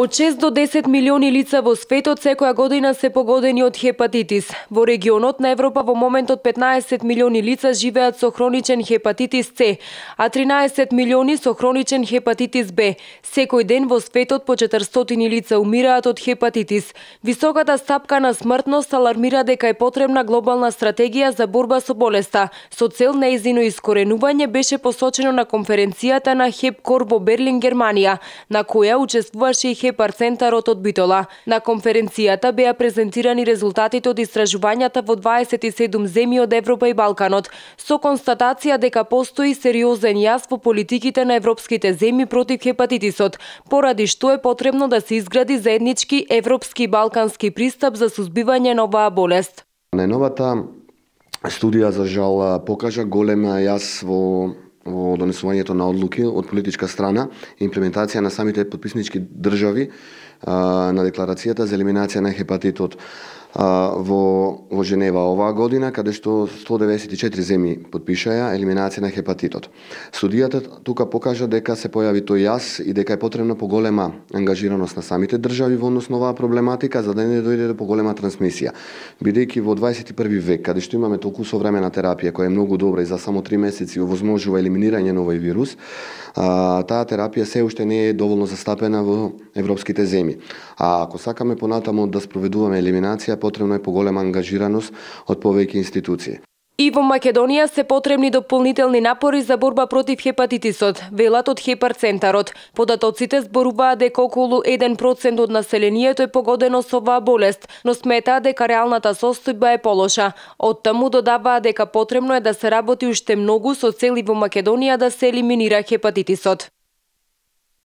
Од 6 до 10 милиони лица во светот секоја година се погодени од хепатитис. Во регионот на Европа во моментот 15 милиони лица живеат со хроничен хепатитис С, а 13 милиони со хроничен хепатитис Б. Секој ден во светот по 400 лица умираат од хепатитис. Високата стапка на смртност алармира дека е потребна глобална стратегија за борба со болеста. Со цел неизино искоренување беше посочено на конференцијата на Хепкор во Берлин, Германија, на која учествуваше и Хепар Центарот од Битола. На конференцијата беа презентирани резултатите од истражувањата во 27 земји од Европа и Балканот, со констатација дека постои сериозен јас во политиките на европските земји против хепатитисот, поради што е потребно да се изгради заеднички европски и балкански пристап за сузбивање на оваа болест. Најновата студија за жал покажа голема јас во донесувањето на одлуки од политичка страна имплементација на самите подписнички држави на декларацијата за елиминација на хепатитот во, во Женева оваа година, каде што 194 земји подпишаја елиминација на хепатитот. Судијата тука покажа дека се појави тој јас и дека е потребна поголема ангажираност на самите држави во однос на оваа проблематика за да не дојде до поголема трансмисија. Бидејќи во 21 век, каде што имаме толку современа терапија која е многу добра и за само 3 месеци овозможува елиминирање на овој вирус, а, таа терапија се уште не е доволно застапена во европските земји. А ако сакаме понатаму да спроведуваме елиминација, потребна е поголема ангажираност од повеќе институции. И во Македонија се потребни дополнителни напори за борба против хепатитисот, велат од Хепар Центарот. Податоците зборуваат дека околу 1% од населението е погодено со оваа болест, но сметаат дека реалната состојба е полоша. Од таму додаваат дека потребно е да се работи уште многу со цели во Македонија да се елиминира хепатитисот.